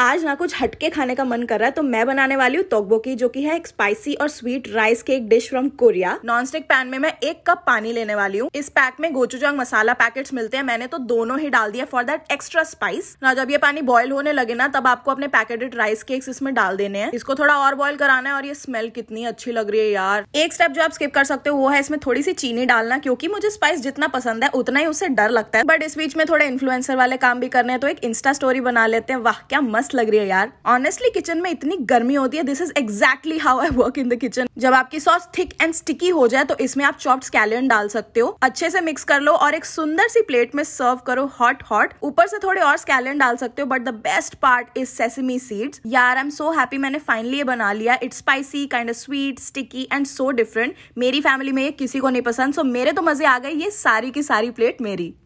आज ना कुछ हटके खाने का मन कर रहा है तो मैं बनाने वाली हूँ की जो कि है एक स्पाइसी और sweet rice cake dish from Korea non stick pan में मैं एक कप पानी लेने वाली हूँ इस पैक में गोचूजांग मसाला पैकेट्स मिलते हैं मैंने तो दोनों ही डाल दिया फॉर दैट एक्स्ट्रा स्पाइस ना जब ये पानी बॉयल होने लगे ना तब आपको अपने पैकेटेड राइस केक्स इसमें डाल देने हैं इसको थोड़ा और बॉयल कराना है और ये स्मेल कितनी अच्छी लग रही है यार एक स्टेप जो आप स्किप कर सकते हो वो है इसमें थोड़ी सी चीनी डालना क्योंकि मुझे स्पाइस जितना पसंद है उतना ही उससे डर लगता है बट इस बीच में थोड़े इन्फ्लुएंसर वाले काम भी करने हैं तो एक इंस्टा स्टोरी बना लेते हैं वाह क्या मस्त मस्त लग रही है यार ऑनेस्टली किचन में इतनी गर्मी होती है this is exactly how I work in the kitchen जब आपकी सॉस थिक एंड स्टिकी हो जाए तो इसमें आप चॉप्ड स्कैलियन डाल सकते हो अच्छे से मिक्स कर लो और एक सुंदर सी प्लेट में सर्व करो हॉट हॉट ऊपर से थोड़े और स्कैलियन डाल सकते हो but the best part is sesame seeds यार आई एम सो हैप्पी मैंने फाइनली ये बना लिया it's spicy kind of sweet sticky and so different मेरी फैमिली में ये किसी को नहीं पसंद सो मेरे तो मजे आ गए ये सारी की सारी प्लेट मेरी